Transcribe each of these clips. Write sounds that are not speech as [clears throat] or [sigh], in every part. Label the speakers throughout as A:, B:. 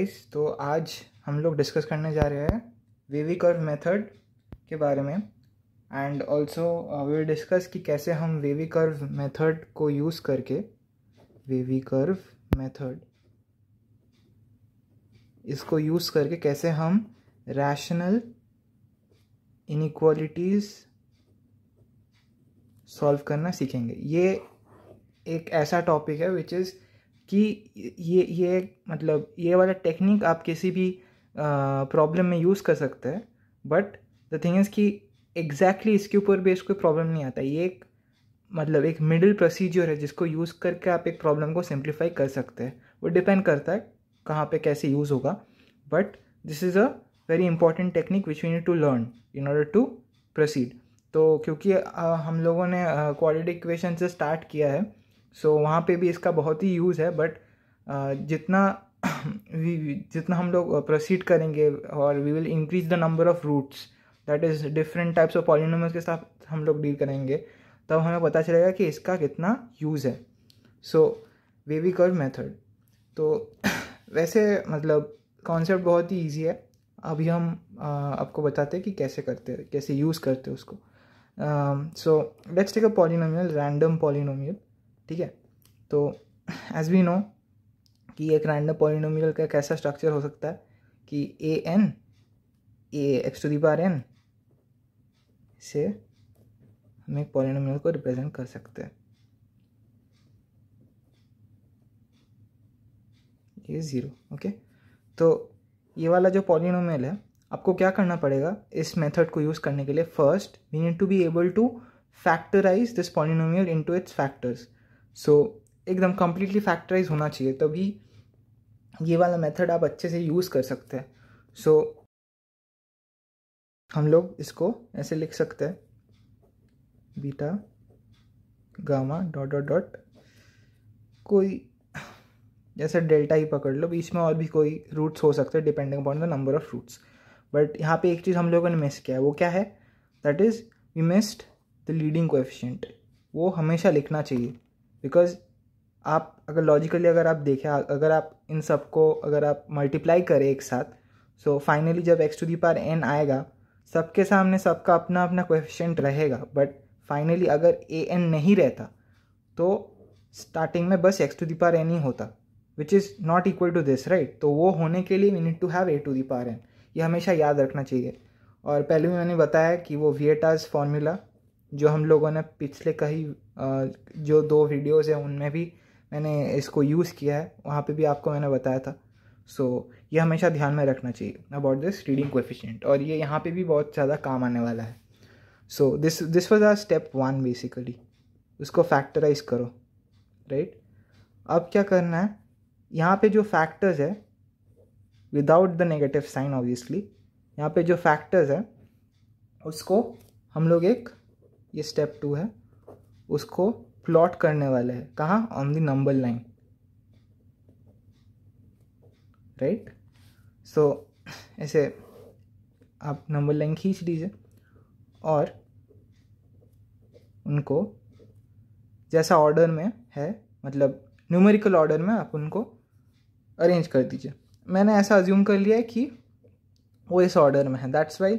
A: Guys तो आज हम लोग डिस्कस करने जा रहे हैं वेवी कर्व मेथड के बारे में एंड ऑल्सो वी डिस्कस कि कैसे हम वेवी कर्व मेथड को यूज़ करके वेवी कर्व मेथड इसको यूज़ करके कैसे हम रैशनल इनिक्वालिटीज़ सॉल्व करना सीखेंगे ये एक ऐसा टॉपिक है विच इज़ कि ये ये मतलब ये वाला टेक्निक आप किसी भी प्रॉब्लम में यूज़ कर सकते हैं बट द थिंग इज़ कि एग्जैक्टली इसके ऊपर भी इसको प्रॉब्लम नहीं आता ये एक मतलब एक मिडिल प्रोसीजर है जिसको यूज़ करके आप एक प्रॉब्लम को सिंप्लीफाई कर सकते हैं वो डिपेंड करता है कहाँ पे कैसे यूज़ होगा but this is a very important technique which you need to learn in order to proceed तो क्योंकि आ, हम लोगों ने क्वालिटी इक्वेशन से स्टार्ट किया है सो so, वहाँ पे भी इसका बहुत ही यूज़ है बट जितना [clears throat] जितना हम लोग प्रोसीड uh, करेंगे और we will increase the number of roots that is different types of polynomials के साथ हम लोग डील करेंगे तब हमें पता चलेगा कि इसका कितना यूज़ है सो वेवी कर्व मेथड तो [clears throat] वैसे मतलब कॉन्सेप्ट बहुत ही ईजी है अभी हम आ, आपको बताते हैं कि कैसे करते हैं कैसे यूज़ करते हैं उसको so let's take a polynomial random polynomial ठीक है तो एज वी नो कि एक रैंडम पॉलिनोमियल का कैसा स्ट्रक्चर हो सकता है कि a n a x to the power n से हम एक पॉलिनोमियल को रिप्रेजेंट कर सकते हैं ये ज़ीरो ओके तो ये वाला जो पॉलिनोमियल है आपको क्या करना पड़ेगा इस मेथड को यूज़ करने के लिए first we need to be able to factorise this polynomial into its factors so so, एकदम कम्प्लीटली फैक्टराइज होना चाहिए तभी ये वाला मेथड आप अच्छे से यूज़ कर सकते हैं सो so, हम लोग इसको ऐसे लिख सकते हैं beta gamma dot dot dot कोई जैसे डेल्टा ही पकड़ लो बीच में और भी कोई रूट्स हो सकते हैं depending upon the number of roots but यहाँ पे एक चीज़ हम लोगों ने मिस किया है वो क्या है that is we missed the leading coefficient वो हमेशा लिखना चाहिए बिकॉज आप अगर लॉजिकली अगर आप देखें अगर आप इन सबको अगर आप मल्टीप्लाई करें एक साथ सो so फाइनली जब x to the power n आएगा सबके सामने सबका अपना अपना क्वेश्चन रहेगा बट फाइनली अगर ए एन नहीं रहता तो स्टार्टिंग में बस x to the power n ही होता which is not equal to this right तो वो होने के लिए we need to have a to the power n ये हमेशा याद रखना चाहिए और पहले भी मैंने बताया कि वो विएटाज फॉर्मूला जो हम लोगों ने पिछले कई जो दो वीडियोस हैं उनमें भी मैंने इसको यूज़ किया है वहाँ पे भी आपको मैंने बताया था सो so, ये हमेशा ध्यान में रखना चाहिए अबाउट दिस रीडिंग कोफिशेंट और ये यहाँ पे भी बहुत ज़्यादा काम आने वाला है so this this was our step one basically उसको फैक्टराइज करो राइट right? अब क्या करना है यहाँ पे जो फैक्टर्स है without the negative sign obviously यहाँ पे जो फैक्टर्स है उसको हम लोग एक ये स्टेप टू है उसको प्लॉट करने वाले हैं कहाँ on the number line right so ऐसे आप नंबर लाइन खींच लीजिए और उनको जैसा ऑर्डर में है मतलब न्यूमेरिकल ऑर्डर में आप उनको अरेंज कर दीजिए मैंने ऐसा अज्यूम कर लिया है कि वो इस ऑर्डर में है that's why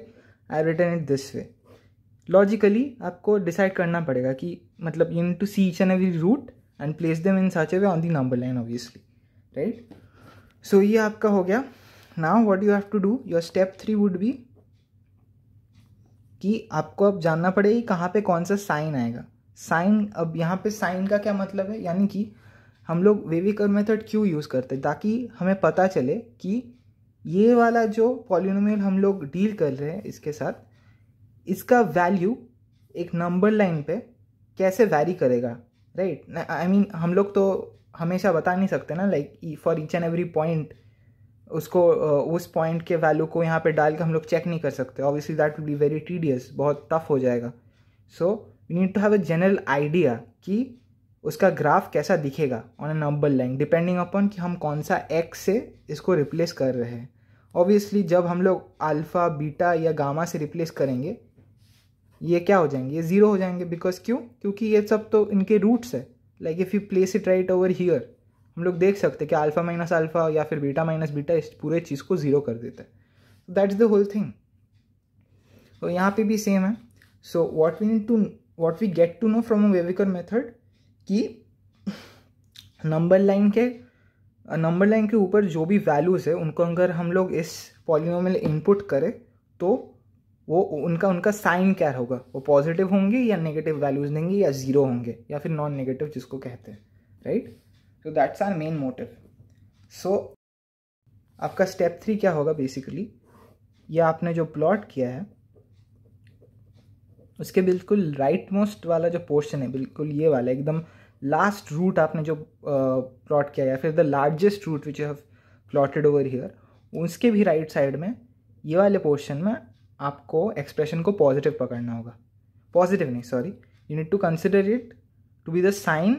A: I return it this way logically आपको डिसाइड करना पड़ेगा कि मतलब you need to see each and every root and place them in such a way on the number line obviously right so ये आपका हो गया now what you have to do your step three would be कि आपको अब जानना पड़ेगा कहाँ पे कौन सा साइन आएगा साइन अब यहाँ पे साइन का क्या मतलब है यानी कि हम लोग वेविकर मेथड क्यों यूज़ करते हैं ताकि हमें पता चले कि ये वाला जो पॉलिनोमियल हम लोग डील कर रहे हैं इसके साथ इसका वैल्यू एक नंबर लाइन पे कैसे वैरी करेगा राइट आई मीन हम लोग तो हमेशा बता नहीं सकते ना like for each and every point उसको उस पॉइंट के वैल्यू को यहाँ पे डाल के हम लोग चेक नहीं कर सकते obviously that will be very tedious बहुत टफ हो जाएगा so you need to have a general idea कि उसका ग्राफ कैसा दिखेगा on a number line depending upon कि हम कौन सा एक्स से इसको रिप्लेस कर रहे हैं ऑब्वियसली जब हम लोग अल्फ़ा बीटा या गामा से रिप्लेस करेंगे ये क्या हो जाएंगे ये ज़ीरो हो जाएंगे बिकॉज क्यों क्योंकि ये सब तो इनके रूट्स है like if you place it right over here हम लोग देख सकते हैं कि अल्फ़ा माइनस अल्फ़ा या फिर बीटा माइनस बीटा इस पूरे चीज़ को ज़ीरो कर देता है इज़ द होल थिंग तो यहाँ पे भी सेम है so what we need to what we get to know from a wavy curve method कि नंबर लाइन के नंबर लाइन के ऊपर जो भी वैल्यूज़ है उनको अगर हम लोग इस पॉलिनोमल इनपुट करें तो वो उनका उनका साइन क्या होगा वो पॉजिटिव होंगे या नेगेटिव वैल्यूज देंगे या ज़ीरो होंगे या फिर नॉन नेगेटिव जिसको कहते हैं राइट तो that's our main motive so आपका स्टेप थ्री क्या होगा बेसिकली ये आपने जो प्लॉट किया है उसके बिल्कुल राइट मोस्ट वाला जो पोर्शन है बिल्कुल ये वाला एकदम लास्ट रूट आपने जो प्लॉट uh, किया या फिर the largest root which have plotted over here उसके भी राइट right साइड में ये वाले पोर्शन में आपको एक्सप्रेशन को पॉजिटिव पकड़ना होगा पॉजिटिव नहीं sorry you need to consider it to be the sign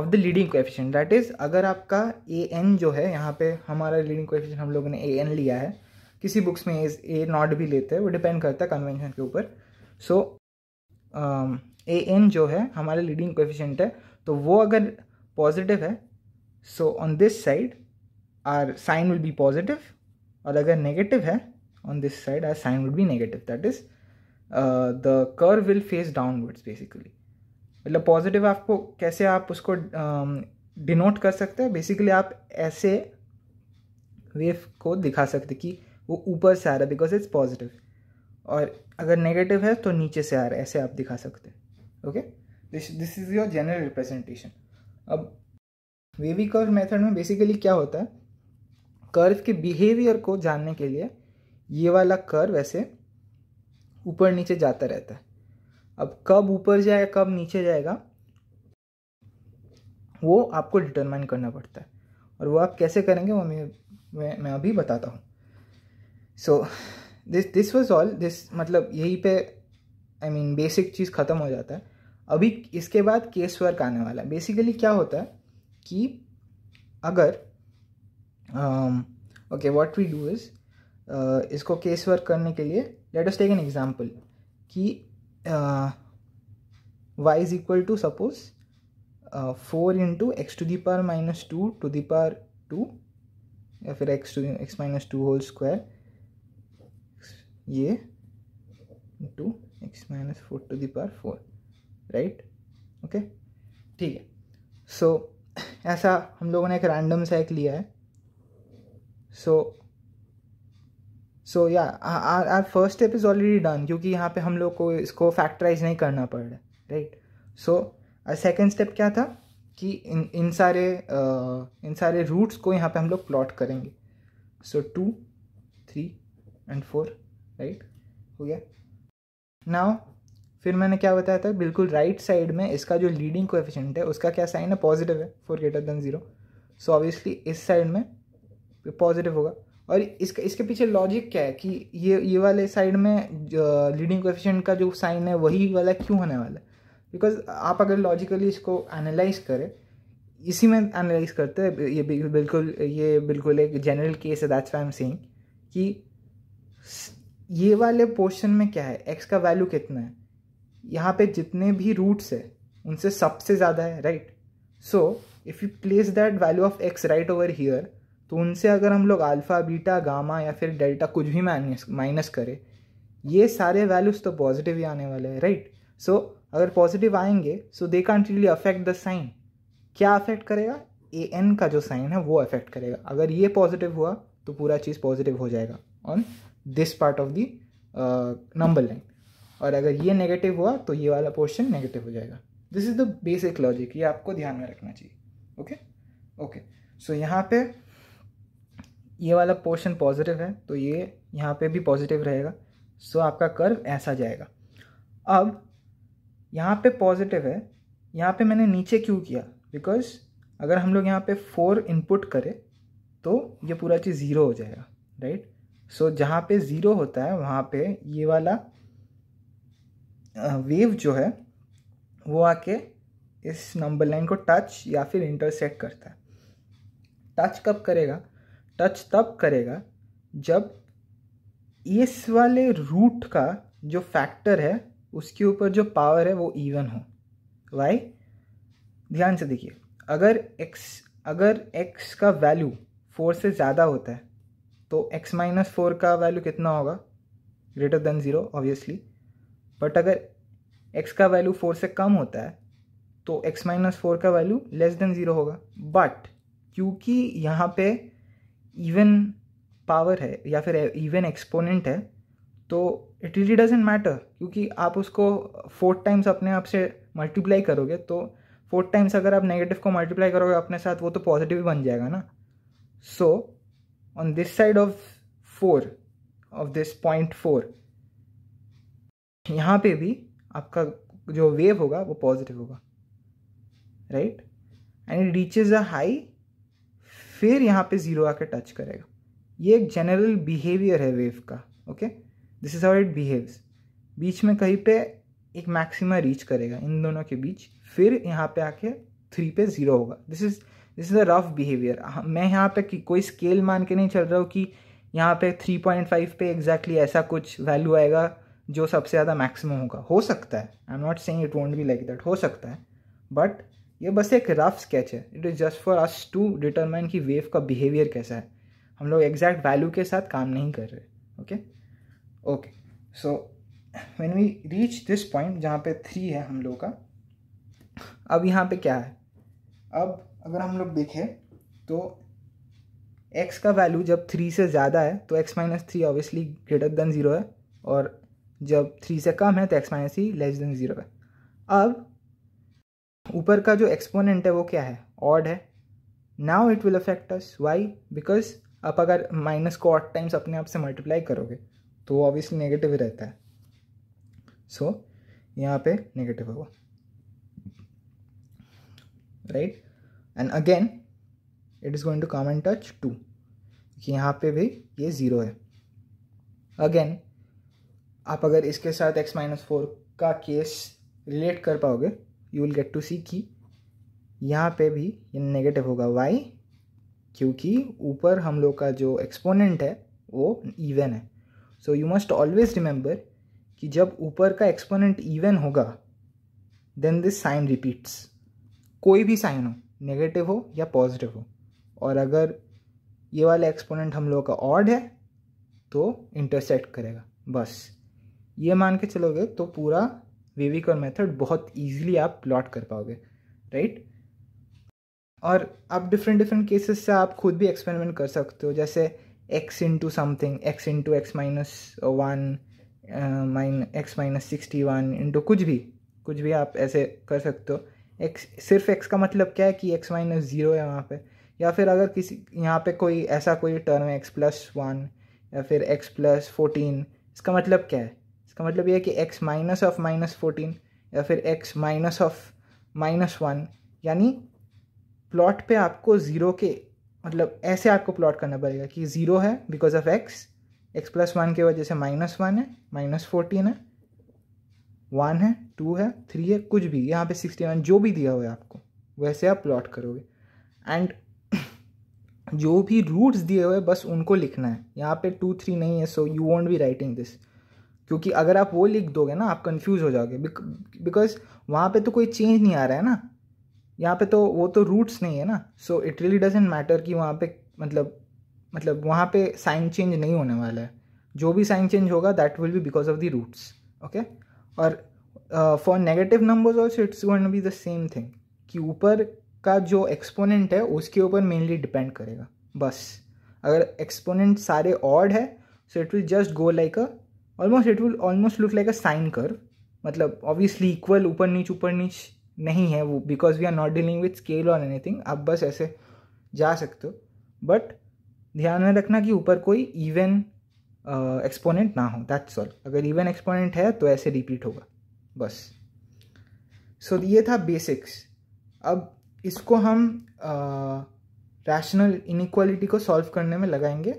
A: of the leading coefficient that is अगर आपका ए एन जो है यहाँ पे हमारा लीडिंग कोएफिशिएंट हम लोगों ने ए एन लिया है किसी बुक्स में ए नॉट भी लेते हैं वो डिपेंड करता है कन्वेंशन के ऊपर सो ए एन जो है हमारा लीडिंग कोएफिशिएंट है तो वो अगर पॉजिटिव है so on this side our sign will be positive और अगर नेगेटिव है on this side as sine would be negative that is uh, the curve will face downwards basically मतलब पॉजिटिव आपको कैसे आप उसको डिनोट um, कर सकते हैं बेसिकली आप ऐसे वेव को दिखा सकते कि वो ऊपर से आ रहा है बिकॉज इट्स पॉजिटिव और अगर नेगेटिव है तो नीचे से आ रहा है ऐसे आप दिखा सकते okay this this is your general representation अब वेवी कर्व मेथड में बेसिकली क्या होता है कर्व के बिहेवियर को जानने के लिए ये वाला कर्व ऐसे ऊपर नीचे जाता रहता है अब कब ऊपर जाए कब नीचे जाएगा वो आपको डिटरमाइन करना पड़ता है और वो आप कैसे करेंगे वो मैं मैं, अभी बताता हूँ so this this was all this मतलब यहीं पे आई मीन बेसिक चीज़ ख़त्म हो जाता है अभी इसके बाद केस वर्क आने वाला है बेसिकली क्या होता है कि अगर okay what we do is इसको केस वर्क करने के लिए let us take an example कि y is equal to suppose four into x to the power minus two to the power two या फिर x two x minus two whole square ये two x minus four to the power four right okay ठीक है so so, ऐसा हम लोगों ने एक रैंडम सा एक लिया है सो so, सो या our our first step is already done क्योंकि यहाँ पे हम लोग को इसको फैक्टराइज नहीं करना पड़ रहा है राइट सो सेकेंड स्टेप क्या था कि इन इन सारे uh, इन सारे रूट्स को यहाँ पे हम लोग प्लॉट करेंगे so two three and four right हो गया नाउ फिर मैंने क्या बताया था बिल्कुल राइट right साइड में इसका जो लीडिंग कोएफिशिएंट है उसका क्या साइन है पॉजिटिव है four greater than zero so obviously इस साइड में पॉजिटिव होगा और इसके इसके पीछे लॉजिक क्या है कि ये ये वाले साइड में लीडिंग कोफिशेंट का जो साइन है वही वाला क्यों होने वाला है बिकॉज आप अगर लॉजिकली इसको एनालाइज करें इसी में एनालाइज करते हैं ये बिल्कुल ये बिल्कुल एक जनरल केस है दैट्स आई एम सेइंग कि ये वाले पोर्शन में क्या है एक्स का वैल्यू कितना है यहाँ पे जितने भी रूट्स है उनसे सबसे ज़्यादा है right so if you place that value of x right over here तो उनसे अगर हम लोग अल्फ़ा बीटा गामा या फिर डेल्टा कुछ भी माइनस माइनस करें ये सारे वैल्यूज़ तो पॉजिटिव ही आने वाले हैं राइट सो अगर पॉजिटिव आएंगे so they can't really affect the sign क्या अफेक्ट करेगा ए एन का जो साइन है वो अफेक्ट करेगा अगर ये पॉजिटिव हुआ तो पूरा चीज़ पॉजिटिव हो जाएगा on this part of the number line और अगर ये नेगेटिव हुआ तो ये वाला पोर्शन नेगेटिव हो जाएगा this is the basic logic ये आपको ध्यान में रखना चाहिए ओके ओके सो यहाँ पे ये वाला पोर्शन पॉजिटिव है तो ये यहाँ पे भी पॉजिटिव रहेगा सो आपका कर्व ऐसा जाएगा अब यहाँ पे पॉजिटिव है यहाँ पे मैंने नीचे क्यों किया बिकॉज अगर हम लोग यहाँ पे फोर इनपुट करें तो ये पूरा चीज़ ज़ीरो हो जाएगा राइट सो जहाँ पे ज़ीरो होता है वहाँ पे ये वाला वेव जो है वो आके इस नंबर लाइन को टच या फिर इंटरसेक्ट करता है टच कब करेगा टच तब करेगा जब इस वाले रूट का जो फैक्टर है उसके ऊपर जो पावर है वो इवन हो वाई ध्यान से देखिए अगर x अगर x का वैल्यू फोर से ज़्यादा होता है तो x माइनस फोर का वैल्यू कितना होगा greater than zero obviously but अगर x का वैल्यू फोर से कम होता है तो x माइनस फोर का वैल्यू लेस देन ज़ीरो होगा बट क्योंकि यहाँ पे इवन पावर है या फिर इवन एक्सपोनेंट है तो इट रियली डजेंट मैटर क्योंकि आप उसको फोर्थ टाइम्स अपने आप से मल्टीप्लाई करोगे तो फोर्थ टाइम्स अगर आप नेगेटिव को मल्टीप्लाई करोगे अपने साथ वो तो पॉजिटिव ही बन जाएगा ना so on this side of four of this point four यहाँ पे भी आपका जो वेव होगा वो पॉजिटिव होगा right and it reaches a high फिर यहाँ पे ज़ीरो आके टच करेगा ये एक जनरल बिहेवियर है वेव का okay this is how it behaves बीच में कहीं पे एक मैक्सिमा रीच करेगा इन दोनों के बीच फिर यहाँ पे आके थ्री पे ज़ीरो होगा this is this is a rough behaviour मैं यहाँ पे कोई स्केल मान के नहीं चल रहा हूँ कि यहाँ पे थ्री पॉइंट फाइव पे एग्जैक्टली exactly ऐसा कुछ वैल्यू आएगा जो सबसे ज़्यादा मैक्सिमम होगा हो सकता है I am not saying it won't be like that हो सकता है बट ये बस एक रफ स्केच है it is just for us to determine कि वेव का बिहेवियर कैसा है हम लोग एग्जैक्ट वैल्यू के साथ काम नहीं कर रहे okay okay so when we reach this point जहाँ पे थ्री है हम लोग का अब यहाँ पे क्या है अब अगर हम लोग देखें तो एक्स का वैल्यू जब थ्री से ज़्यादा है तो x minus three obviously greater than zero है और जब थ्री से कम है तो x minus three less than zero है अब ऊपर का जो एक्सपोनेंट है वो क्या है ऑड है now it will affect us why because आप अगर माइनस को ऑट टाइम्स अपने आप से मल्टीप्लाई करोगे तो वो ऑब्वियसली नेगेटिव ही रहता है सो so, यहाँ पे नेगेटिव होगा right and again it is going to come and touch to कि यहाँ पे भी ये ज़ीरो है अगेन आप अगर इसके साथ एक्स माइनस फोर का केस रिलेट कर पाओगे you will get to see कि यहाँ पे भी नेगेटिव होगा वाई क्योंकि ऊपर हम लोग का जो एक्सपोनेंट है वो इवन है so you must always remember कि जब ऊपर का एक्सपोनेंट इवन होगा देन दिस साइन रिपीट्स कोई भी साइन हो नेगेटिव हो या पॉजिटिव हो और अगर ये वाला एक्सपोनेंट हम लोग का ऑड है तो इंटरसेक्ट करेगा बस ये मान के चलोगे तो पूरा वेविक और मेथड बहुत ईजिली आप प्लॉट कर पाओगे राइट और आप डिफरेंट डिफरेंट केसेस से आप खुद भी एक्सपेरिमेंट कर सकते हो जैसे x into something x into x minus one minus x minus sixty one into कुछ भी कुछ भी आप ऐसे कर सकते हो एक्स सिर्फ एक्स का मतलब क्या है कि एक्स माइनस ज़ीरो है वहाँ पे या फिर अगर किसी यहाँ पे कोई ऐसा कोई टर्म है एक्स प्लस वन या फिर एक्स प्लस फोर्टीन इसका मतलब क्या है इसका मतलब यह है कि x minus of minus fourteen या फिर x minus of minus one यानी प्लॉट पे आपको ज़ीरो के मतलब ऐसे आपको प्लॉट करना पड़ेगा कि ज़ीरो है because of x x plus one की वजह से माइनस वन है माइनस फोर्टीन है वन है टू है थ्री है कुछ भी यहाँ पे सिक्सटी वन जो भी दिया हुआ है आपको वैसे आप प्लॉट करोगे एंड जो भी रूट्स दिए हुए बस उनको लिखना है यहाँ पे टू थ्री नहीं है so you won't be writing this क्योंकि अगर आप वो लिख दोगे ना आप कंफ्यूज हो जाओगे बिकॉज वहाँ पे तो कोई चेंज नहीं आ रहा है ना यहाँ पे तो वो तो रूट्स नहीं है ना so it really doesn't matter कि वहाँ पे मतलब मतलब वहाँ पे साइन चेंज नहीं होने वाला है जो भी साइन चेंज होगा that will be because of the roots okay और for negative numbers also it's one be the same thing कि ऊपर का जो एक्सपोनेंट है उसके ऊपर मेनली डिपेंड करेगा बस अगर एक्सपोनेंट सारे ऑड है so it will just go like a almost it will almost look like a sine curve मतलब ऑब्वियसली इक्वल ऊपर नीच ऊपर नीच नहीं है वो because we are not dealing with scale और एनीथिंग आप बस ऐसे जा सकते हो बट ध्यान में रखना कि ऊपर कोई इवन एक्सपोनेंट ना हो दैट्स ऑल अगर इवन एक्सपोनेंट है तो ऐसे रिपीट होगा बस सो so, ये था बेसिक्स अब इसको हम रैशनल इनिक्वालिटी को सॉल्व करने में लगाएंगे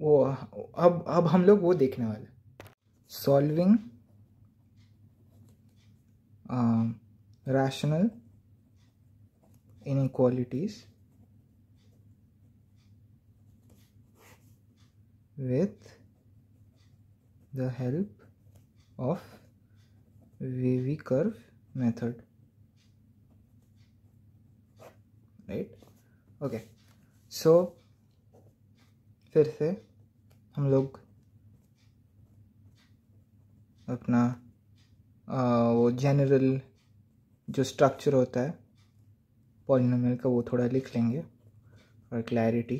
A: वो अब अब हम लोग वो देखने वाले solving uh, rational inequalities with the help of VV curve method right? Okay, so फिर से हम लोग अपना आ, वो जनरल जो स्ट्रक्चर होता है पॉलिनोमियल का वो थोड़ा लिख लेंगे और clarity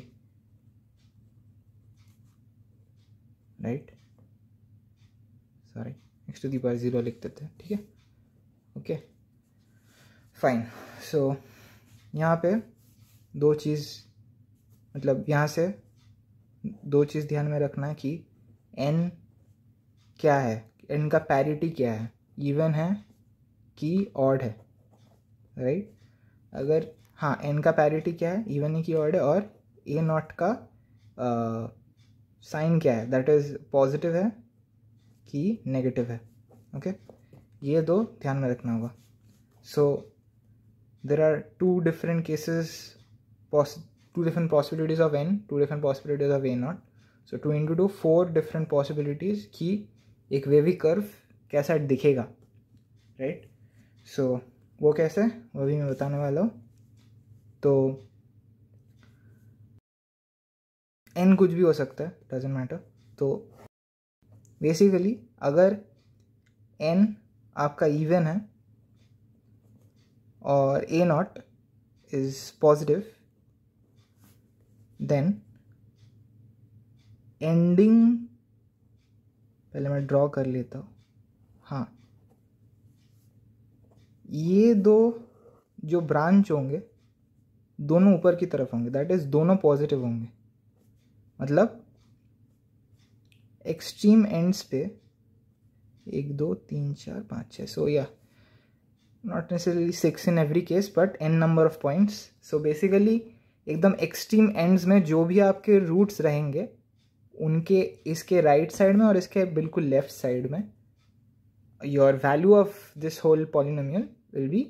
A: right sorry x to the zero लिख देते हैं ठीक है ओके फाइन सो यहाँ पे दो चीज़ मतलब यहाँ से दो चीज़ ध्यान में रखना है कि एन क्या है इनका पैरिटी क्या है इवन है कि ऑड है राइट अगर हाँ एन का पैरिटी क्या है इवन ही की ऑड है और ए नॉट का साइन क्या है दैट इज़ पॉजिटिव है कि नेगेटिव है ओके okay? ये दो ध्यान में रखना होगा so there are two different cases two different possibilities of n two different possibilities of a naught so two into two four different possibilities की एक वेवी कर्व कैसा दिखेगा राइट सो so, वो कैसे वो भी मैं बताने वाला हूँ तो एन कुछ भी हो सकता है डजेंट मैटर तो बेसिकली अगर एन आपका इवन है और a naught is positive then ending पहले मैं ड्रॉ कर लेता हूँ हाँ ये दो जो ब्रांच होंगे दोनों ऊपर की तरफ होंगे दैट इज़ दोनों पॉजिटिव होंगे मतलब एक्सट्रीम एंड्स पे एक दो तीन चार पाँच छः सो या not necessarily six in every case but n number of points so basically एकदम एक्सट्रीम एंड्स में जो भी आपके रूट्स रहेंगे उनके इसके राइट right साइड में और इसके बिल्कुल लेफ्ट साइड में your value of this whole polynomial will be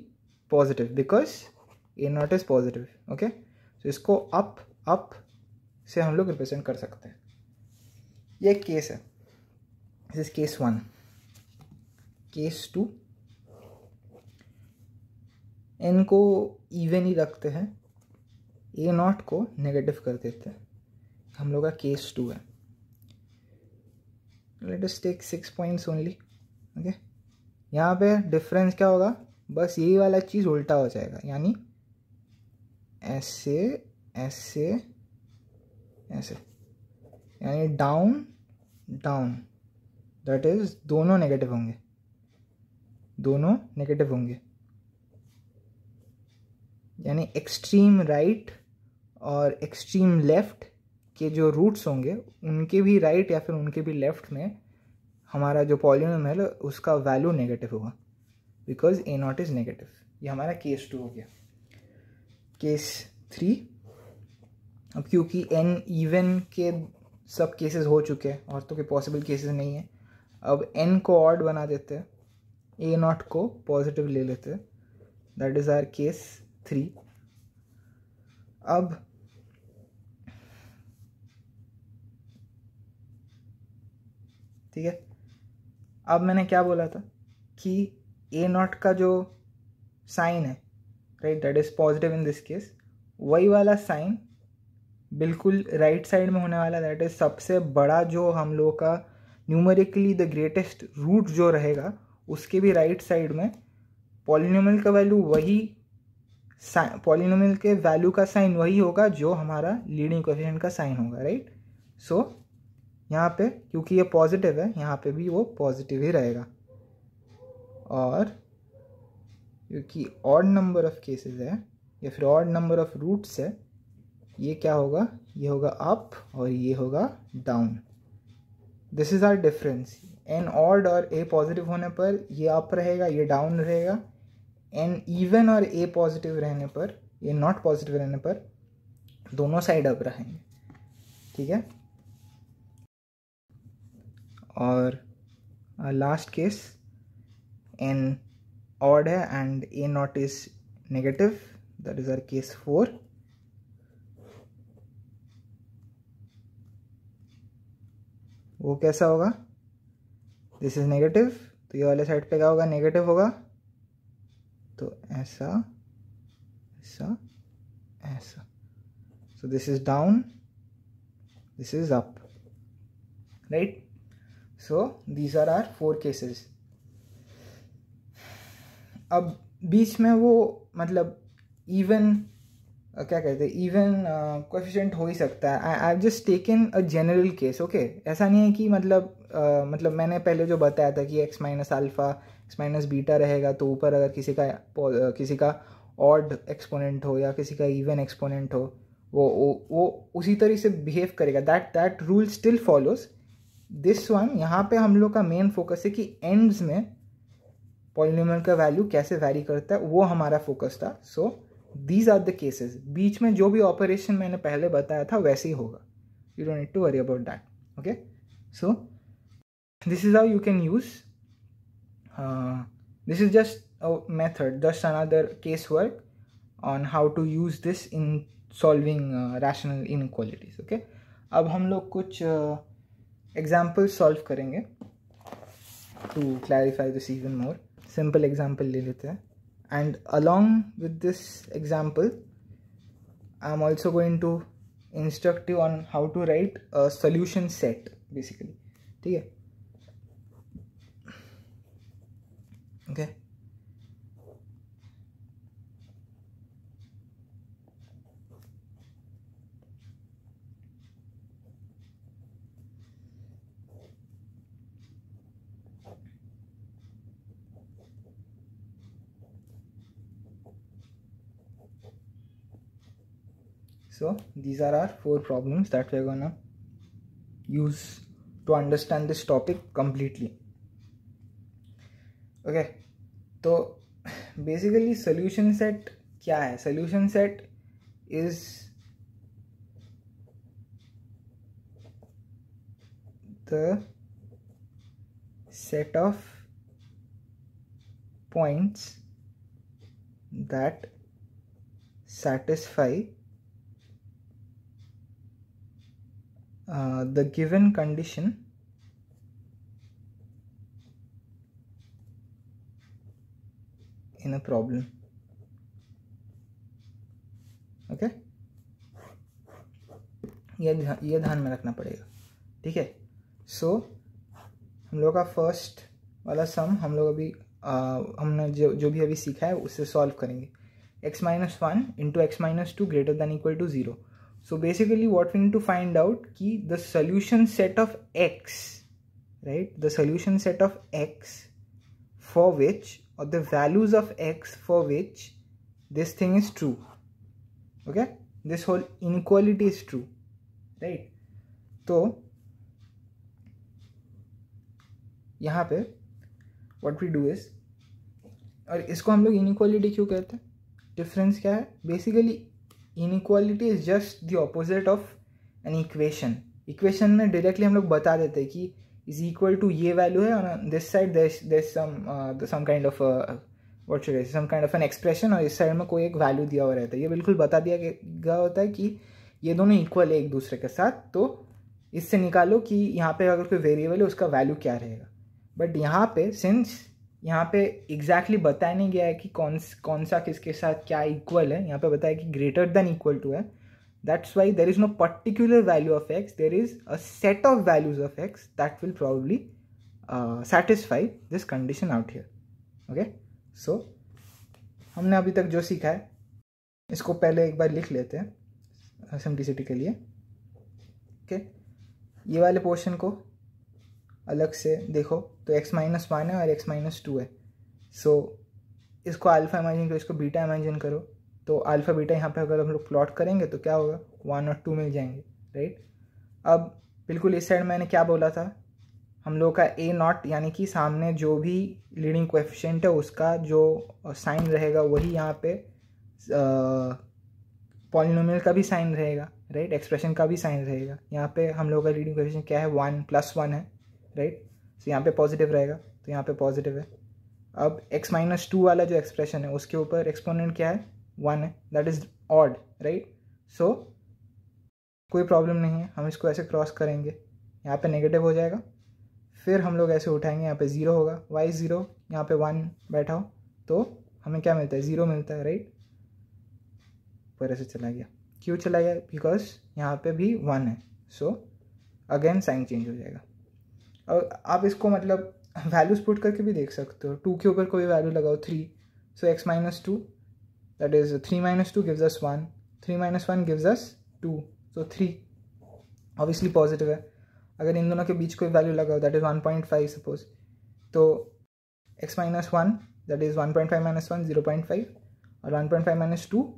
A: positive because a naught is positive okay तो इसको अप अप से हम लोग रिप्रेजेंट कर सकते हैं ये एक केस है this is case one case two इनको इवन ही रखते हैं ए नॉट को नेगेटिव कर देते हैं हम लोग का केस टू है let us take six points only okay यहाँ पे डिफरेंस क्या होगा बस यही वाला चीज़ उल्टा हो जाएगा यानी ऐसे ऐसे ऐसे यानी डाउन डाउन दैट इज़ दोनों नेगेटिव होंगे दोनों नेगेटिव होंगे यानी एक्सट्रीम राइट और एक्सट्रीम लेफ्ट के जो रूट्स होंगे उनके भी राइट या फिर उनके भी लेफ्ट में हमारा जो पॉलिनम है उसका वैल्यू नेगेटिव होगा because a naught is negative ये हमारा केस टू हो गया केस थ्री अब क्योंकि एन इवन के सब केसेस हो चुके हैं और तो के पॉसिबल केसेस नहीं है अब एन को ऑड बना देते हैं ए नॉट को पॉजिटिव ले लेते हैं that is our case three अब ठीक है अब मैंने क्या बोला था कि ए नॉट का जो साइन है right that is positive in this case वही वाला साइन बिल्कुल राइट साइड में होने वाला दैट इज़ सबसे बड़ा जो हम लोगों का न्यूमेरिकली द ग्रेटेस्ट रूट जो रहेगा उसके भी राइट right साइड में पॉलिनोमल का वैल्यू वही पॉलिनोमल के वैल्यू का साइन वही होगा जो हमारा लीडिंग क्वेश्चन का साइन होगा राइट सो यहाँ पे क्योंकि ये पॉजिटिव है यहाँ पे भी वो पॉजिटिव ही रहेगा और क्योंकि ऑड नंबर ऑफ केसेस है या फिर ऑड नंबर ऑफ रूट्स है ये क्या होगा ये होगा अप और ये होगा down this is our difference n odd और ए पॉजिटिव होने पर ये अप रहेगा ये डाउन रहेगा एन इवन और ए पॉजिटिव रहने पर ये नॉट पॉजिटिव रहने पर दोनों साइड अप रहेंगे ठीक है और लास्ट केस एन ऑड है and a naught is negative that is our case four वो कैसा होगा दिस इज नेगेटिव तो ये वाले साइड पे क्या होगा नेगेटिव होगा तो ऐसा ऐसा ऐसा so this is down this is up right so these are our four cases अब बीच में वो मतलब इवन क्या कहते हैं इवन कोफिशेंट हो ही सकता है I have just taken a general case okay ऐसा नहीं है कि मतलब uh, मतलब मैंने पहले जो बताया था कि x minus alpha x minus beta रहेगा तो ऊपर अगर किसी का किसी का ऑड एक्सपोनेंट हो या किसी का इवन एक्सपोनेंट हो वो वो, वो उसी तरह से बिहेव करेगा that that rule still follows this one यहाँ पे हम लोग का मेन फोकस है कि एंड्स में पॉलिनोमियल का वैल्यू कैसे वैरी करता है वो हमारा फोकस था so these are the cases बीच में जो भी ऑपरेशन मैंने पहले बताया था वैसे ही होगा you don't need to worry about that okay so this is how you can use this is just a method just another case work on how to use this in solving rational inequalities okay अब हम लोग कुछ uh, example solve करेंगे to clarify this even more simple example ले लेते हैं and along with this example I am also going to instructive on how to right solution set basically ठीक है okay so these are our four problems that we're gonna use to understand this topic completely okay so basically solution set. क्या है solution set is set of points that satisfy Uh, the given condition in a problem okay ये ये ध्यान में रखना पड़ेगा ठीक है सो हम लोग का फर्स्ट वाला सम हम लोग अभी आ, uh, हमने जो जो भी अभी सीखा है उसे सॉल्व करेंगे x minus one into x minus two greater than equal to zero So basically what we need to find out key the solution set of x, right? The solution set of x for which or the values of x for which this thing is true. Okay? This whole inequality is true. Right? So यहाँ पे what we do is और इसको हम लोग inequality क्यों कहते हैं difference क्या है inequality is just the opposite of an equation equation में डायरेक्टली हम लोग बता देते हैं कि इज इक्वल टू ये वैल्यू है और this side this some some kind of what should some kind of an expression और इस साइड में कोई एक वैल्यू दिया हुआ रहता है ये बिल्कुल बता दिया गया होता है कि ये दोनों इक्वल है एक दूसरे के साथ तो इससे निकालो कि यहाँ पे अगर कोई वेरिएबल है उसका वैल्यू क्या रहेगा बट यहाँ पे सिंस यहाँ पे एग्जैक्टली exactly बताया नहीं गया है कि कौन कौन सा किसके साथ क्या इक्वल है यहाँ पे बताया कि ग्रेटर देन इक्वल टू है that's why there is no particular value of x there is a set of values of x that will probably satisfy this condition out here okay so हमने अभी तक जो सीखा है इसको पहले एक बार लिख लेते हैं सिम्पलिसिटी के लिए ओके okay? ये वाले पोर्शन को अलग से देखो तो एक्स माइनस वन है और एक्स माइनस टू है सो so, इसको अल्फ़ा इमेजिन करो इसको बीटा इमेजिन करो तो अल्फ़ा बीटा यहाँ पे अगर हम लोग प्लॉट करेंगे तो क्या होगा वन और टू मिल जाएंगे राइट अब बिल्कुल इस साइड मैंने क्या बोला था हम लोग का ए नॉट यानी कि सामने जो भी लीडिंग कोएफिशिएंट है उसका जो साइन रहेगा वही यहाँ पे पॉलिनोमियल का भी साइन रहेगा राइट एक्सप्रेशन का भी साइन रहेगा यहाँ पे हम लोग का रीडिंग कोएफिशिएंट क्या है वन प्लस वन है राइट सो यहाँ पे पॉजिटिव रहेगा तो यहाँ पे पॉजिटिव है अब x माइनस टू वाला जो एक्सप्रेशन है उसके ऊपर एक्सपोनेंट क्या है वन है that is odd right so कोई प्रॉब्लम नहीं है हम इसको ऐसे क्रॉस करेंगे यहाँ पे नेगेटिव हो जाएगा फिर हम लोग ऐसे उठाएंगे यहाँ पे ज़ीरो होगा वाई ज़ीरो यहाँ पे वन बैठा हो तो हमें क्या मिलता है ज़ीरो मिलता है राइट पर ऐसे चला गया क्यों चला गया बिकॉज यहाँ पे भी वन है सो अगेन साइन चेंज हो जाएगा और आप इसको मतलब वैल्यूज पुट करके भी देख सकते हो टू के ऊपर कोई वैल्यू लगाओ three so x minus two that is three minus two gives us one three minus one gives us two so three obviously positive है अगर इन दोनों के बीच कोई वैल्यू लगाओ that is one point five suppose तो x minus one that is one point five minus one zero point five और one point five minus two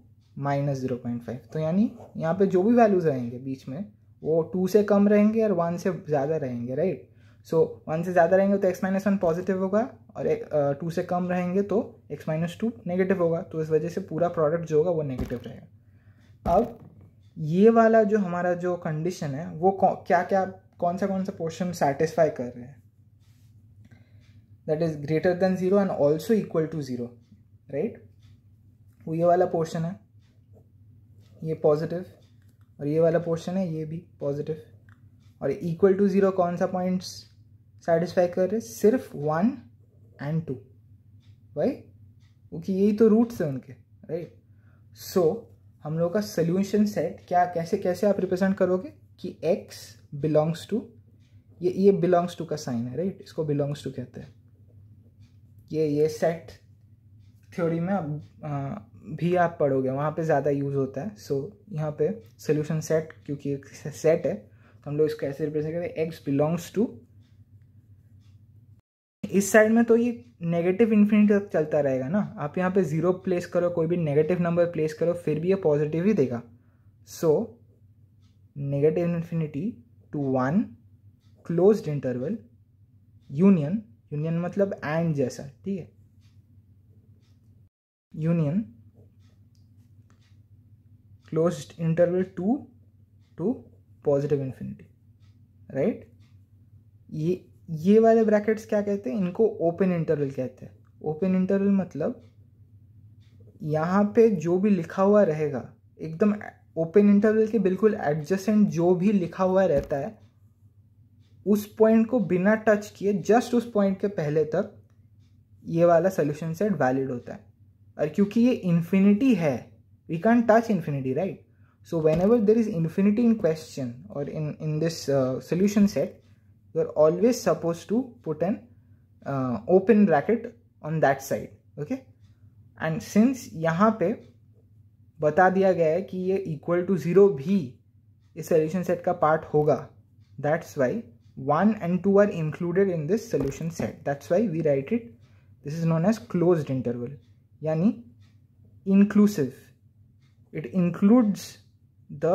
A: minus zero point five तो यानी यहाँ पे जो भी वैल्यूज़ रहेंगे बीच में वो टू से कम रहेंगे और वन से ज़्यादा रहेंगे राइट सो वन से ज़्यादा रहेंगे तो एक्स माइनस वन पॉजिटिव होगा और टू से कम रहेंगे तो एक्स माइनस टू नेगेटिव होगा तो इस वजह से पूरा प्रोडक्ट जो होगा वो नेगेटिव रहेगा अब ये वाला जो हमारा जो कंडीशन है वो क्या क्या कौन सा कौन सा पोर्शन सेटिस्फाई कर रहे हैं that is greater than zero and also equal to zero right वो ये वाला पोर्शन है ये पॉजिटिव और ये वाला पोर्शन है ये भी पॉजिटिव और इक्वल टू ज़ीरो कौन सा पॉइंट्स सेटिस्फाई कर रहे सिर्फ वन एंड टू वाई क्योंकि यही तो रूट्स हैं उनके राइट सो so, हम लोग का सोल्यूशन सेट क्या कैसे कैसे आप रिप्रेजेंट करोगे कि एक्स बिलोंग्स टू ये ये बिलोंग्स टू का साइन है राइट इसको बिलोंग्स टू कहते हैं ये ये सेट थ्योरी में आप भी आप पढ़ोगे वहाँ पे ज़्यादा यूज़ होता है सो so, यहाँ पे सोल्यूशन सेट क्योंकि एक सेट है तो हम लोग इसको ऐसे रिप्रेजेंट करें एक्स बिलोंग्स टू इस साइड में तो ये नेगेटिव इन्फिनिटी तक चलता रहेगा ना आप यहाँ पे ज़ीरो प्लेस करो कोई भी नेगेटिव नंबर प्लेस करो फिर भी ये पॉजिटिव ही देगा so negative infinity to one closed interval union union मतलब एंड जैसा ठीक है union closed interval two to positive infinity right ये ये वाले ब्रैकेट्स क्या कहते हैं इनको ओपन इंटरवल कहते हैं ओपन इंटरवल मतलब यहाँ पे जो भी लिखा हुआ रहेगा एकदम ओपन इंटरवल के बिल्कुल एडजस्टेंट जो भी लिखा हुआ रहता है उस पॉइंट को बिना टच किए जस्ट उस पॉइंट के पहले तक ये वाला सोल्यूशन सेट वैलिड होता है और क्योंकि ये इन्फिनिटी है we can touch infinity right so whenever there is infinity in question और in in this solution set you are always supposed to put an uh, open bracket on that side okay and since यहाँ पे बता दिया गया है कि ये equal to zero भी इस सोल्यूशन सेट का पार्ट होगा that's why 1 and 2 are included in this solution set that's why we write it this is known as closed interval yani inclusive it includes the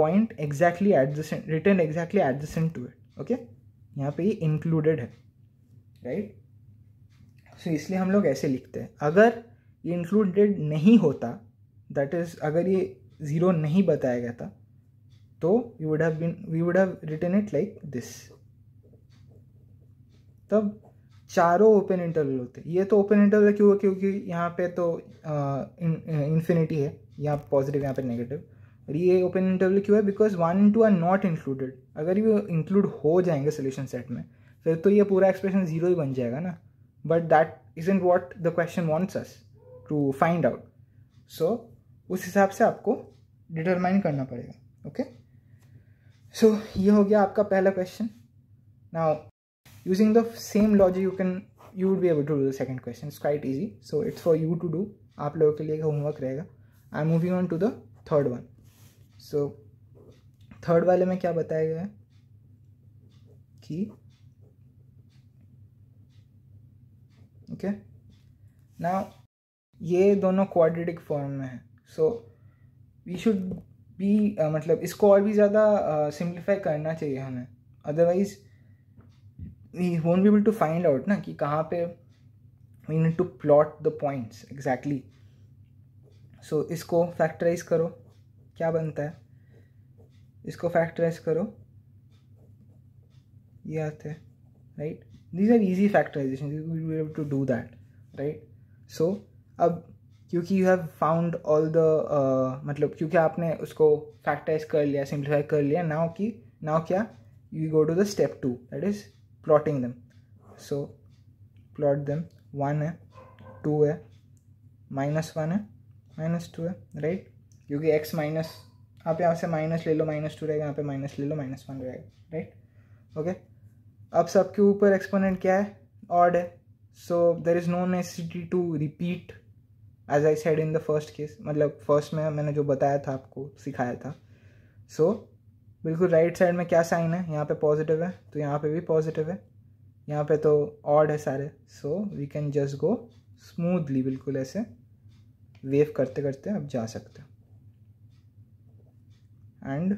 A: point exactly adjacent written exactly adjacent to it okay यहाँ पे ये included है right सो so, इसलिए हम लोग ऐसे लिखते हैं अगर ये इंक्लूडेड नहीं होता दैट इज़ अगर ये ज़ीरो नहीं बताया गया था तो you would have been we would have return it like this तब चारों ओपन इंटरवल होते ये तो ओपन इंटरवल क्यों क्योंकि यहाँ पे तो इन्फिनिटी है यहाँ पॉजिटिव यहाँ पे नेगेटिव और ये ओपन इंटरवल क्यों है because one and two are not included अगर ये इंक्लूड हो जाएंगे सोल्यूशन सेट में फिर तो ये पूरा एक्सप्रेशन जीरो ही बन जाएगा ना but that is in what the question wants us to find out so उस हिसाब से आपको डिटरमाइन करना पड़ेगा ओके okay? सो so, ये हो गया आपका पहला question now using the same logic you can you would be able to do the second question it's quite easy so it's for you to do आप लोगों के लिए होमवर्क रहेगा I am moving on to the third one so third वाले में क्या बताया गया है कि ओके ना ये दोनों क्वाड्रेटिक फॉर्म में है सो वी शुड बी मतलब इसको और भी ज़्यादा सिंप्लीफाई uh, करना चाहिए हमें otherwise we won't be able to find out ना कि कहाँ पे we need to plot the points exactly so इसको फैक्टराइज करो क्या बनता है इसको फैक्टराइज करो ये आते हैं right these are easy factorisation to do that right so अब क्योंकि you have found all the मतलब क्योंकि आपने उसको फैक्टराइज कर लिया सिंप्लीफाई कर लिया नाउ की नाउ क्या you go to the step two that is plotting them so plot them one है टू है माइनस वन है माइनस टू है राइट क्योंकि एक्स माइनस आप यहाँ से माइनस ले लो माइनस टू रहेगा यहाँ पे माइनस ले लो माइनस वन रहेगा राइट ओके अब सबके ऊपर एक्सपोनेंट क्या है ऑड है so there is no necessity to repeat as I said in the first case मतलब फर्स्ट में मैंने जो बताया था आपको सिखाया था सो so, बिल्कुल राइट right साइड में क्या साइन है यहाँ पे पॉजिटिव है तो यहाँ पे भी पॉजिटिव है यहाँ पे तो ऑड है सारे so we can just go smoothly बिल्कुल ऐसे वेव करते करते आप जा सकते हो and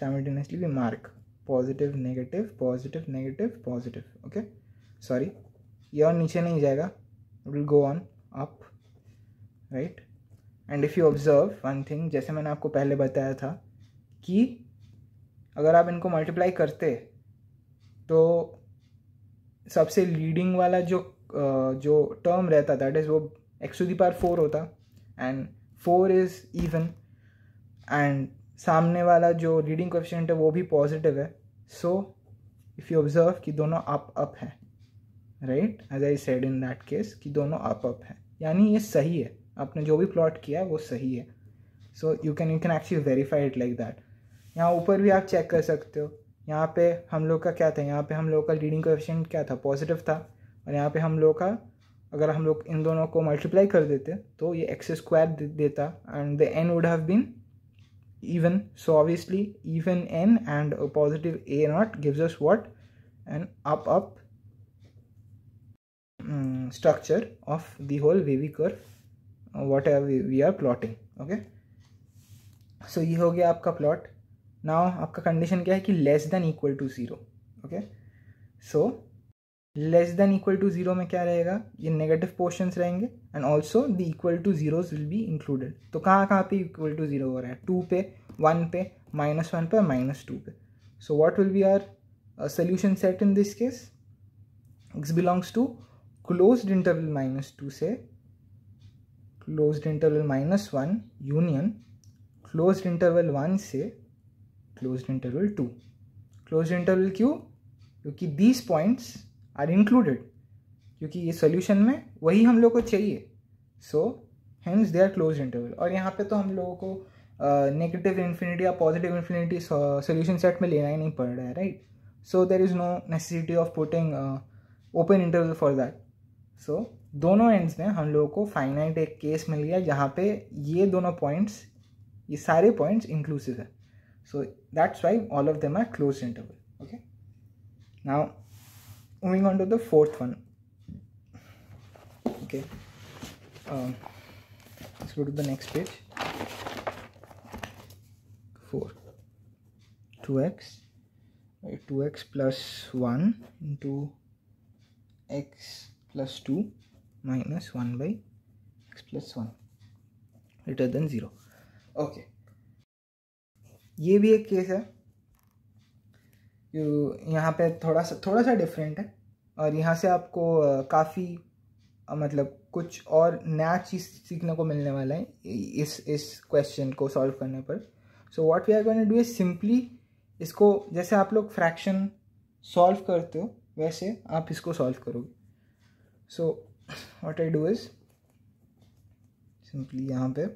A: simultaneously we mark positive negative positive negative positive okay sorry ये और नीचे नहीं जाएगा will go on up right and if you observe one thing जैसे मैंने आपको पहले बताया था कि अगर आप इनको मल्टीप्लाई करते तो सबसे लीडिंग वाला जो जो टर्म रहता दैट इज़ वो x to the power four होता and four is even and सामने वाला जो रीडिंग क्वेश्चन है वो भी पॉजिटिव है सो इफ़ यू ऑब्जर्व कि दोनों अप अप है right as I said in that case कि दोनों अप अप है यानी ये सही है आपने जो भी प्लॉट किया है वो सही है so you can you can actually verify it like that यहाँ ऊपर भी आप चेक कर सकते हो यहाँ पे हम लोग का क्या था यहाँ पे हम लोग का रीडिंग क्वेश्चन क्या था पॉजिटिव था और यहाँ पे हम लोग का अगर हम लोग इन दोनों को मल्टीप्लाई कर देते तो ये एक्स स्क्वायर देता and the n would have been even so obviously even n and a positive a naught gives us what an up up um, structure of the whole wavy curve uh, whatever we, we are plotting okay so, ye ho gaya aapka plot now aapka condition kya hai ki less than equal to 0 okay so less than equal to zero में क्या रहेगा ये negative portions रहेंगे and also the equal to zeros will be included तो कहाँ कहाँ पे equal to zero हो रहा है टू पे वन पे माइनस वन पे माइनस टू पे so what will be our solution set in this case it's belongs to close interval minus two से close interval minus one union close interval one से close interval two close interval क्यों क्योंकि these points are included क्योंकि ये solution में वही हम लोग को चाहिए so hence they are close interval और यहाँ पे तो हम लोगों को नेगेटिव इन्फिनिटी या पॉजिटिव इन्फिनिटी सोल्यूशन सेट में लेना ही नहीं पड़ रहा है right so there is no necessity of putting open interval for that so दोनों एंड्स में हम लोगों को फाइनाइट एक केस मिल गया जहाँ पे ये दोनों पॉइंट्स ये सारे पॉइंट्स इंक्लूसिव है so that's why all of them are close interval okay now moving on to the fourth one okay um, let's go to the next page 4 2x 2x plus 1 into x plus 2 minus 1 by x plus 1 greater than 0 okay ये भी एक case है जो यहाँ पे थोड़ा सा थोड़ा सा डिफरेंट है और यहाँ से आपको काफ़ी मतलब कुछ और नया चीज़ सीखने को मिलने वाला है इस इस क्वेश्चन को सॉल्व करने पर so what we are going to do is simply इसको जैसे आप लोग फ्रैक्शन सॉल्व करते हो वैसे आप इसको सॉल्व करोगे so what I do is simply यहाँ पे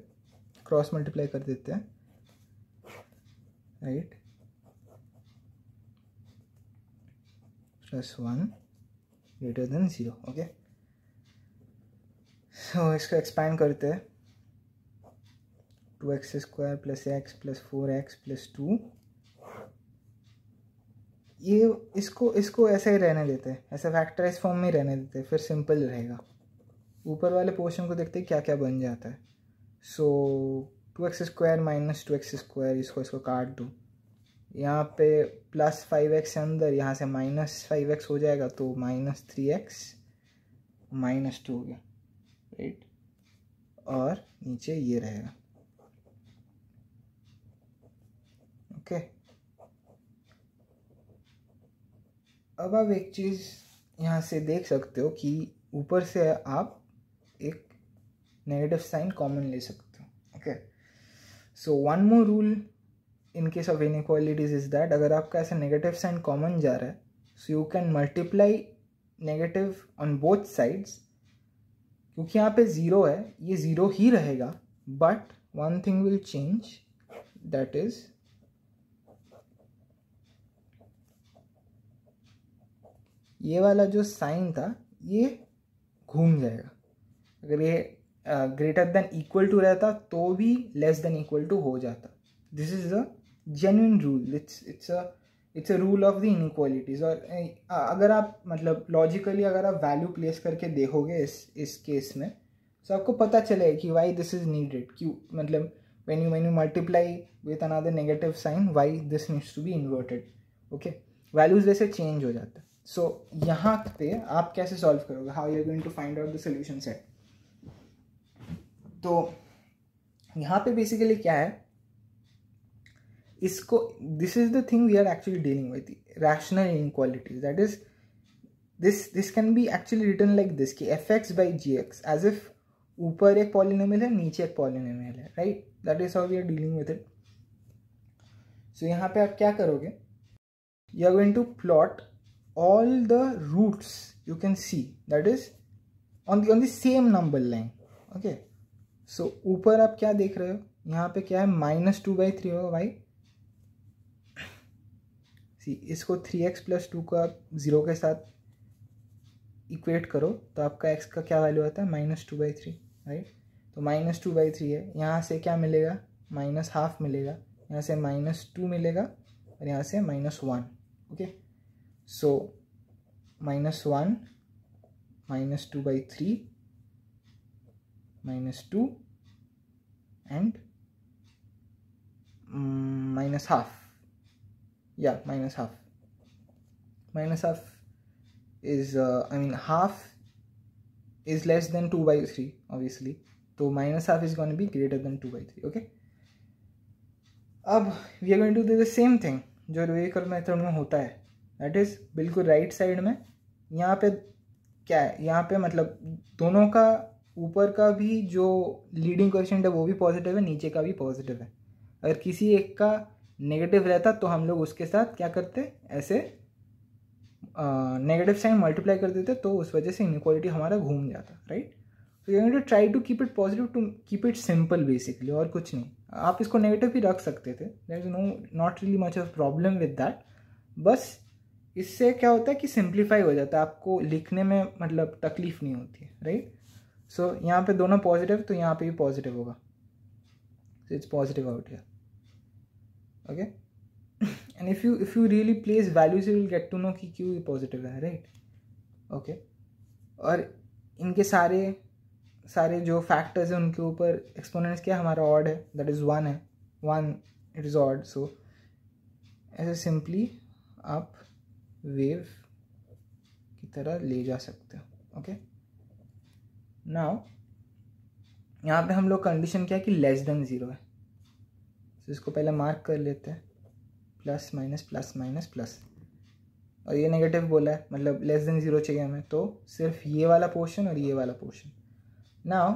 A: क्रॉस मल्टीप्लाई कर देते हैं right plus one greater than zero okay so हाँ, so, इसको एक्सपैंड करते हैं two x square plus x plus four x plus two ये इसको इसको ऐसा ही रहने देते हैं ऐसा फैक्टराइज फॉर्म में ही रहने देते हैं फिर सिंपल रहेगा ऊपर वाले पोर्शन को देखते हैं क्या क्या बन जाता है so two x square minus two x square इसको इसको काट दो यहाँ पे प्लस फाइव एक्स अंदर यहाँ से माइनस फाइव एक्स हो जाएगा तो minus three x minus two हो गया राइट और नीचे ये रहेगा ओके अब आप एक चीज़ यहाँ से देख सकते हो कि ऊपर से आप एक नेगेटिव साइन कॉमन ले सकते हो okay so one more rule in case of equalities is that अगर आपका ऐसा नेगेटिव साइन कॉमन जा रहा है so you can multiply negative on both sides क्योंकि यहाँ पे ज़ीरो है ये ज़ीरो ही रहेगा but one thing will change that is ये वाला जो साइन था ये घूम जाएगा अगर ये ग्रेटर देन इक्वल टू रहता तो भी लेस देन इक्वल टू हो जाता this is a genuine rule it's it's a it's a rule of the inequalities और अगर आप मतलब लॉजिकली अगर आप वैल्यू प्लेस करके देखोगे इस इस केस में तो आपको पता चलेगा कि वाई दिस इज़ नीडेड क्यों मतलब when you when you multiply with another negative sign why this needs to be inverted okay values वैसे चेंज हो जाता है सो यहाँ पे आप कैसे सॉल्व करोगे how you are going to find out the solution set तो यहाँ पे बेसिकली क्या है इसको this is the thing we are actually dealing with rational inequalities that is this this can be actually written like this की f x by g x as if ऊपर एक polynomial है नीचे एक पॉलिनोमियल है right that is how we are dealing with it so यहाँ पे आप क्या करोगे you are going to plot all the roots you can see that is on on the same number line okay so ऊपर आप क्या देख रहे हो यहाँ पे क्या है माइनस टू बाई थ्री होगा वाई सी इसको थ्री एक्स प्लस टू को आप ज़ीरो के साथ इक्वेट करो तो आपका एक्स का क्या वैल्यू आता है minus two by three right तो माइनस टू बाई थ्री है यहाँ से क्या मिलेगा माइनस हाफ मिलेगा यहाँ से माइनस टू मिलेगा और यहाँ से minus one okay so minus one minus two by three minus two and minus half yeah minus half minus half is uh, i mean half is less than 2 by 3 obviously so minus half is going to be greater than 2 by 3 okay अब we are going to do the same thing जो रोए कर method में होता है that is बिल्कुल right side में यहाँ पे क्या है यहाँ पे मतलब दोनों का ऊपर का भी जो लीडिंग क्वेश्चन है वो भी पॉजिटिव है नीचे का भी पॉजिटिव है अगर किसी एक का नेगेटिव रहता तो हम लोग उसके साथ क्या करते ऐसे नेगेटिव साइन मल्टीप्लाई कर देते तो उस वजह से इनक्वालिटी हमारा घूम जाता राइट तो you to try to keep it positive to keep it simple basically और कुछ नहीं आप इसको नेगेटिव भी रख सकते थे there is no not really much of problem with that बस इससे क्या होता है कि सिंप्लीफाई हो जाता है आपको लिखने में मतलब तकलीफ नहीं होती राइट सो so, यहाँ पे दोनों पॉजिटिव तो यहाँ पे भी पॉजिटिव होगा so it's positive out here okay and if you if you really place values you will get to know कि क्यों ये पॉजिटिव है राइट right? Okay okay. और इनके सारे सारे जो फैक्टर्स हैं उनके ऊपर एक्सपोनेंट्स क्या हमारा ऑड है दैट इज़ वन है one it is odd so ऐसे सिंपली आप वेव की तरह ले जा सकते हो ओके नाउ यहाँ पे हम लोग कंडीशन क्या है कि लेस देन ज़ीरो है इसको पहले मार्क कर लेते हैं plus minus plus minus plus और ये नेगेटिव बोला है मतलब लेस देन ज़ीरो चाहिए हमें तो सिर्फ ये वाला पोर्शन और ये वाला portion now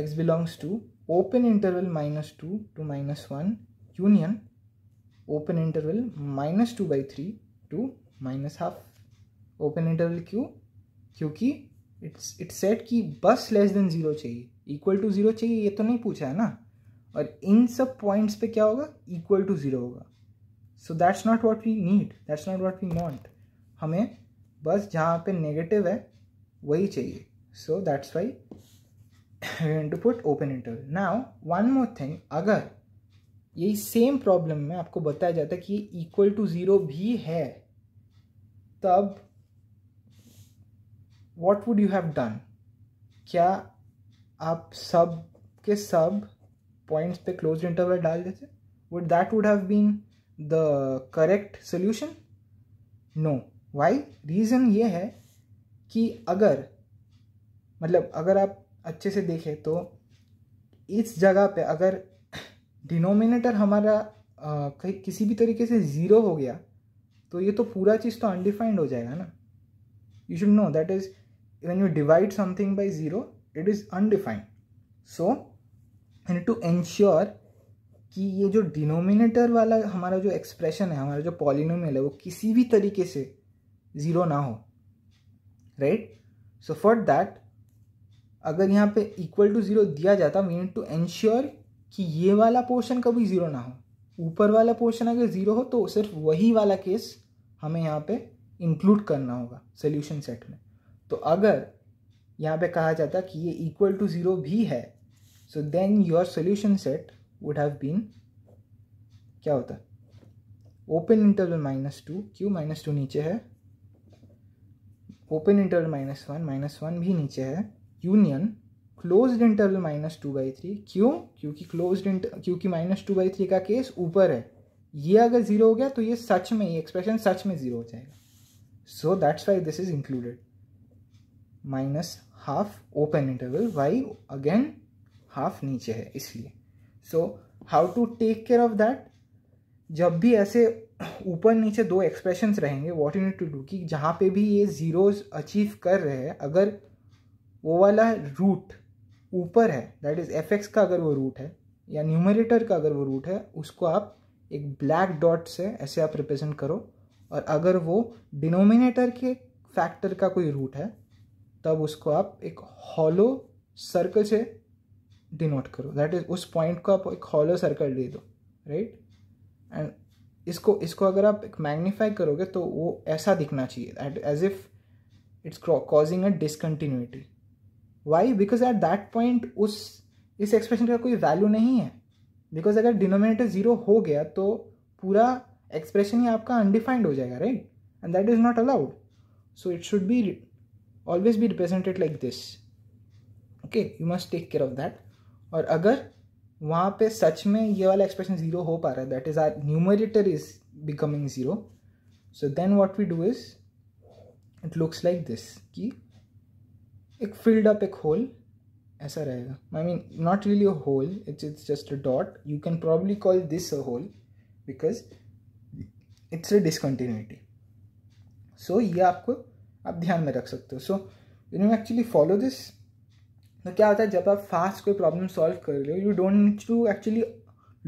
A: x belongs to open interval minus two to minus one union open interval minus two by three to minus half open interval क्यों क्योंकि इट्स इट्स सेट कि बस लेस देन ज़ीरो चाहिए equal to zero चाहिए ये तो नहीं पूछा है ना और इन सब पॉइंट्स पे क्या होगा इक्वल टू ज़ीरो होगा so that's not what we need that's not what we want हमें बस जहाँ पे नेगेटिव है वही चाहिए so that's why to put open interval now one more thing अगर यही सेम प्रॉब्लम में आपको बताया जाता है कि ये इक्वल टू ज़ीरो भी है तब what would you have done क्या आप सब के सब पॉइंट्स पे क्लोज इंटरवल डाल देते would that would have been the correct solution no why reason ये है कि अगर मतलब अगर आप अच्छे से देखें तो इस जगह पे अगर डिनोमिनेटर हमारा कहीं किसी भी तरीके से ज़ीरो हो गया तो ये तो पूरा चीज़ तो अनडिफाइंड हो जाएगा ना you should know that is when you divide something by zero it is undefined so यानी टू एंश्योर कि ये जो डिनोमिनेटर वाला हमारा जो एक्सप्रेशन है हमारा जो पॉलिनोमियल है वो किसी भी तरीके से ज़ीरो ना हो राइट सो फॉर दैट अगर यहाँ पे इक्वल टू ज़ीरो दिया जाता वी नीड टू एंश्योर कि ये वाला पोर्शन कभी ज़ीरो ना हो ऊपर वाला पोर्शन अगर ज़ीरो हो तो सिर्फ वही वाला केस हमें यहाँ पे इंक्लूड करना होगा सोल्यूशन सेट में तो अगर यहाँ पे कहा जाता कि ये इक्वल टू ज़ीरो भी है so then your solution set would have been क्या होता ओपन इंटरवल माइनस टू क्यू माइनस टू नीचे है open interval minus one minus one भी नीचे है union close interval minus two by three क्यों क्योंकि क्लोज क्योंकि माइनस टू बाई थ्री का केस ऊपर है ये अगर ज़ीरो हो गया तो ये सच में ये एक्सप्रेशन सच में ज़ीरो हो जाएगा so that's why this is included minus half open interval why again half नीचे है इसलिए so how to take care of that जब भी ऐसे ऊपर नीचे दो एक्सप्रेशंस रहेंगे what you need to do कि जहाँ पे भी ये ज़ीरोज अचीव कर रहे हैं अगर वो वाला रूट ऊपर है दैट इज़ एफ एक्स का अगर वो रूट है या न्यूमरेटर का अगर वो रूट है उसको आप एक ब्लैक डॉट से ऐसे आप रिप्रेजेंट करो और अगर वो डिनोमिनेटर के फैक्टर का कोई रूट है तब उसको आप एक हॉलो सर्कल से डिनोट करो दैट इज उस पॉइंट को आप एक हॉलो सर्कल दे दो राइट एंड इसको इसको अगर आप एक मैग्नीफाई करोगे तो वो ऐसा दिखना चाहिए that as if it's causing a discontinuity why because at that point उस इस एक्सप्रेशन का कोई वैल्यू नहीं है बिकॉज अगर डिनोमिनेटर ज़ीरो हो गया तो पूरा एक्सप्रेशन ही आपका अनडिफाइंड हो जाएगा right and that is not allowed so it should be always be represented like this okay you must take care of that और अगर वहाँ पे सच में ये वाला एक्सप्रेशन ज़ीरो हो पा रहा है that is our numerator is becoming zero so then what we do is it looks like this कि एक फील्ड अप एक होल ऐसा रहेगा I mean not really a hole it's it's just a dot you can probably call this a hole because it's a discontinuity so ये आपको आप ध्यान में रख सकते हो so you know actually follow this तो क्या होता है जब आप फास्ट कोई प्रॉब्लम सॉल्व कर रहे हो you don't need to actually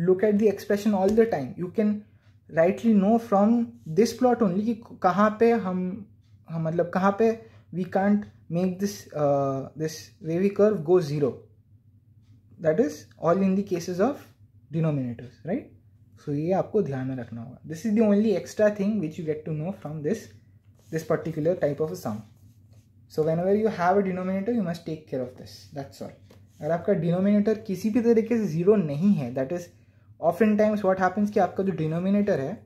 A: look at the expression all the time you can rightly know from this plot only कि कहाँ पे हम, हम हाँ, मतलब कहाँ पे we can't make this this wavy curve go zero that is all in the cases of denominators right so ये आपको ध्यान में रखना होगा this is the only extra thing which you get to know from this this particular type of a sound so whenever you have a denominator you must take care of this that's all अगर आपका denominator किसी भी तरीके से zero नहीं है that is often times what happens कि आपका जो डिनोमिनेटर है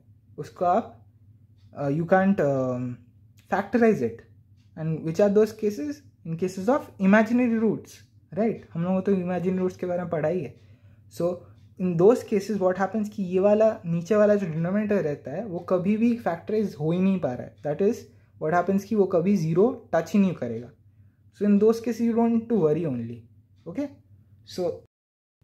A: उसको आप you can't factorise it and which are those cases in cases of imaginary roots right हम लोगों तो इमेजिनरी रूट्स के बारे में पढ़ा ही है so in those cases what happens कि ये वाला नीचे वाला जो डिनोमिनेटर रहता है वो कभी भी फैक्टराइज हो ही नहीं पा रहा है दैट इज़ वट हैपन्स कि वो कभी ज़ीरो टच ही नहीं करेगा so in those case you don't to worry only okay so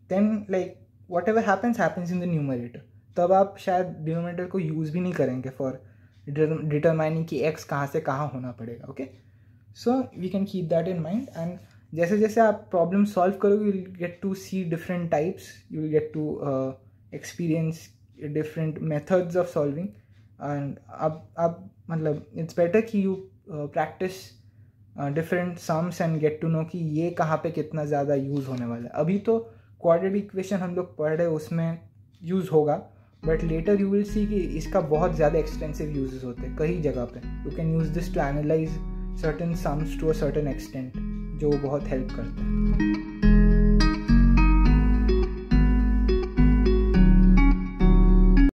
A: then like whatever happens happens in the numerator तब आप शायद डिनोमीटर को यूज़ भी नहीं करेंगे फॉर डिटरमाइनिंग कि एक्स कहाँ से कहाँ होना पड़ेगा okay so we can keep that in mind and जैसे जैसे आप प्रॉब्लम सॉल्व करोगे you get to see different types you get to experience different methods of solving and अब आप मतलब इट्स बेटर कि you practice different sums and get to know कि ये कहाँ पे कितना ज़्यादा यूज़ होने वाला है अभी तो क्वार्टर इक्वेशन हम लोग पढ़ रहे उसमें यूज़ होगा but later you will see कि इसका बहुत ज़्यादा एक्सटेंसिव यूजेस होते हैं कई जगह पे you can use this to analyse certain sums to a certain extent जो बहुत हेल्प करता है